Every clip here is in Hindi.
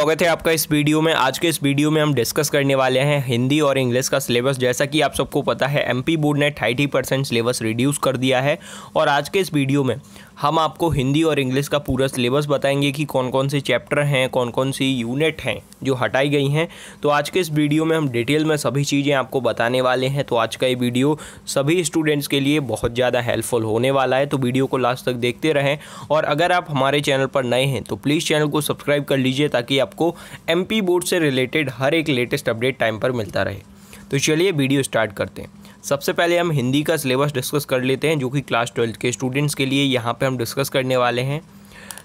स्वागत है आपका इस वीडियो में आज के इस वीडियो में हम डिस्कस करने वाले हैं हिंदी और इंग्लिश का सिलेबस जैसा कि आप सबको पता है एमपी बोर्ड ने 30 परसेंट सिलेबस रिड्यूस कर दिया है और आज के इस वीडियो में हम आपको हिंदी और इंग्लिश का पूरा सिलेबस बताएंगे कि कौन कौन से चैप्टर हैं कौन कौन सी यूनिट हैं जो हटाई गई हैं तो आज के इस वीडियो में हम डिटेल में सभी चीज़ें आपको बताने वाले हैं तो आज का ये वीडियो सभी स्टूडेंट्स के लिए बहुत ज़्यादा हेल्पफुल होने वाला है तो वीडियो को लास्ट तक देखते रहें और अगर आप हमारे चैनल पर नए हैं तो प्लीज़ चैनल को सब्सक्राइब कर लीजिए ताकि आपको एम बोर्ड से रिलेटेड हर एक लेटेस्ट अपडेट टाइम पर मिलता रहे तो चलिए वीडियो स्टार्ट करते हैं सबसे पहले हम हिंदी का सिलेबस डिस्कस कर लेते हैं जो कि क्लास ट्वेल्थ के स्टूडेंट्स के लिए यहाँ पर हम डिस्कस करने वाले हैं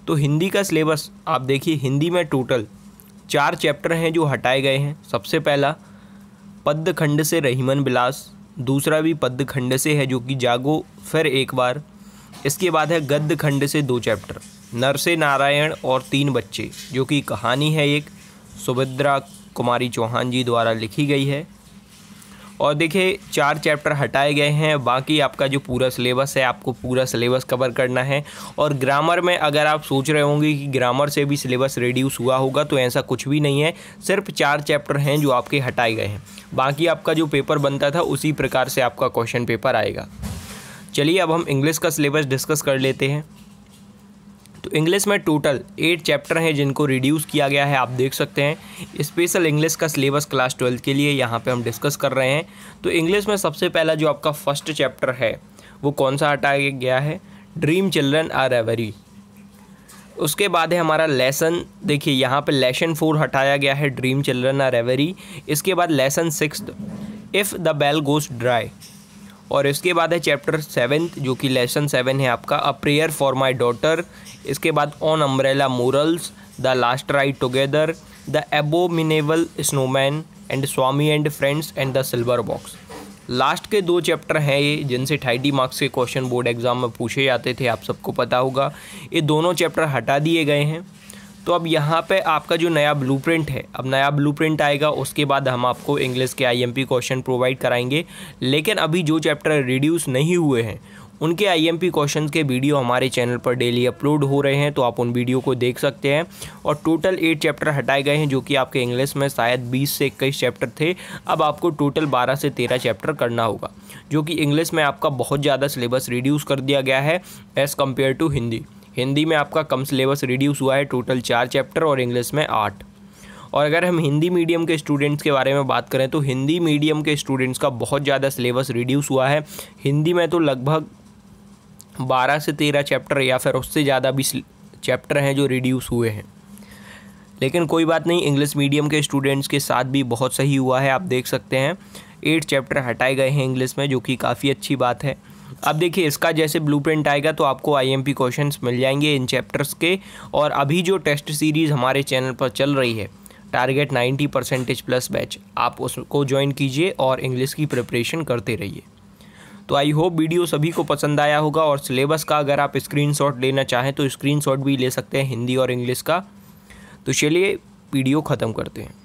तो हिंदी का सिलेबस आप देखिए हिंदी में टोटल चार चैप्टर हैं जो हटाए गए हैं सबसे पहला पद्य खंड से रहीमन बिलास दूसरा भी पद्य खंड से है जो कि जागो फिर एक बार इसके बाद है गद्य खंड से दो चैप्टर नरसे नारायण और तीन बच्चे जो कि कहानी है एक सुभद्रा कुमारी चौहान जी द्वारा लिखी गई है और देखिए चार चैप्टर हटाए गए हैं बाकी आपका जो पूरा सिलेबस है आपको पूरा सिलेबस कवर करना है और ग्रामर में अगर आप सोच रहे होंगे कि ग्रामर से भी सिलेबस रिड्यूस हुआ होगा तो ऐसा कुछ भी नहीं है सिर्फ चार चैप्टर हैं जो आपके हटाए गए हैं बाकी आपका जो पेपर बनता था उसी प्रकार से आपका क्वेश्चन पेपर आएगा चलिए अब हम इंग्लिश का सिलेबस डिस्कस कर लेते हैं तो इंग्लिश में टोटल एट चैप्टर हैं जिनको रिड्यूस किया गया है आप देख सकते हैं स्पेशल इंग्लिश का सिलेबस क्लास ट्वेल्थ के लिए यहाँ पे हम डिस्कस कर रहे हैं तो इंग्लिश में सबसे पहला जो आपका फर्स्ट चैप्टर है वो कौन सा हटाया गया है ड्रीम चिल्ड्रन आर एवरी उसके बाद है हमारा लेसन देखिए यहाँ पर लेसन फोर हटाया गया है ड्रीम चिल्ड्रन आर एवरी इसके बाद lesson six if the bell goes dry और इसके बाद है चैप्टर सेवन्थ जो कि लेसन सेवन है आपका a prayer for my daughter इसके बाद on umbrella murals the last ride together the abominable snowman and Swami and friends and the silver box last के दो चैप्टर हैं ये जिनसे थर्टी मार्क्स के क्वेश्चन बोर्ड एग्ज़ाम में पूछे जाते थे आप सबको पता होगा ये दोनों चैप्टर हटा दिए गए हैं तो अब यहाँ पे आपका जो नया ब्लूप्रिंट है अब नया ब्लूप्रिंट आएगा उसके बाद हम आपको इंग्लिश के आईएमपी क्वेश्चन प्रोवाइड कराएंगे लेकिन अभी जो चैप्टर रिड्यूस नहीं हुए हैं उनके आईएमपी क्वेश्चन के वीडियो हमारे चैनल पर डेली अपलोड हो रहे हैं तो आप उन वीडियो को देख सकते हैं और टोटल एट चैप्टर हटाए गए हैं जो कि आपके इंग्लिश में शायद बीस से इक्कीस चैप्टर थे अब आपको टोटल बारह से तेरह चैप्टर करना होगा जो कि इंग्लिश में आपका बहुत ज़्यादा सिलेबस रिड्यूस कर दिया गया है as compare to Hindi Hindi में आपका कम सिलेबस रिड्यूस हुआ है टोटल चार चैप्टर और इंग्लिश में आठ और अगर हम हिंदी मीडियम के स्टूडेंट्स के बारे में बात करें तो हिंदी मीडियम के स्टूडेंट्स का बहुत ज़्यादा सिलेबस रिड्यूस हुआ है हिंदी में तो लगभग बारह से तेरह चैप्टर या फिर उससे ज़्यादा भी चैप्टर हैं जो रिड्यूस हुए हैं लेकिन कोई बात नहीं इंग्लिश मीडियम के स्टूडेंट्स के साथ भी बहुत सही हुआ है आप देख सकते हैं एट चैप्टर हटाए गए हैं इंग्लिश में जो कि काफ़ी अच्छी बात है अब देखिए इसका जैसे ब्लू आएगा तो आपको आई एम मिल जाएंगे इन चैप्टर्स के और अभी जो टेस्ट सीरीज़ हमारे चैनल पर चल रही है टारगेट 90 परसेंटेज प्लस बैच आप उसको ज्वाइन कीजिए और इंग्लिश की प्रिपरेशन करते रहिए तो आई होप वीडियो सभी को पसंद आया होगा और सिलेबस का अगर आप स्क्रीनशॉट लेना चाहें तो स्क्रीनशॉट भी ले सकते हैं हिंदी और इंग्लिश का तो चलिए वीडियो ख़त्म करते हैं